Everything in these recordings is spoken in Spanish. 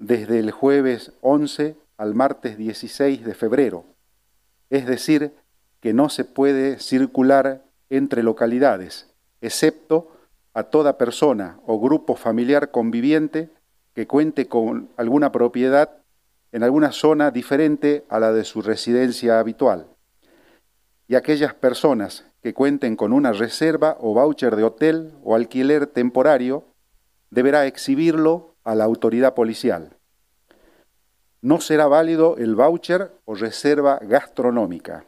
desde el jueves 11 al martes 16 de febrero, es decir, que no se puede circular entre localidades, excepto a toda persona o grupo familiar conviviente que cuente con alguna propiedad en alguna zona diferente a la de su residencia habitual. Y aquellas personas que cuenten con una reserva o voucher de hotel o alquiler temporario deberá exhibirlo a la autoridad policial. No será válido el voucher o reserva gastronómica.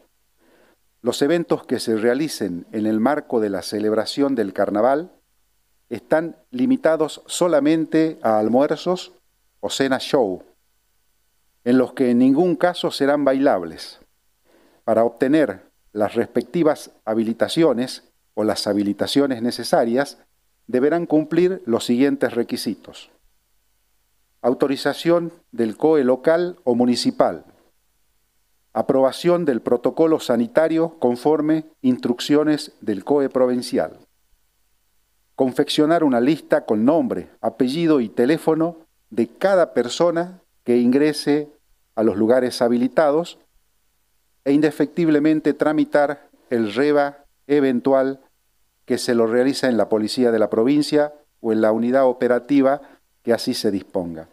Los eventos que se realicen en el marco de la celebración del carnaval están limitados solamente a almuerzos o cenas show, en los que en ningún caso serán bailables. Para obtener las respectivas habilitaciones o las habilitaciones necesarias, deberán cumplir los siguientes requisitos. Autorización del COE local o municipal. Aprobación del protocolo sanitario conforme instrucciones del COE provincial. Confeccionar una lista con nombre, apellido y teléfono de cada persona que ingrese a los lugares habilitados e indefectiblemente tramitar el REBA eventual que se lo realiza en la policía de la provincia o en la unidad operativa que así se disponga.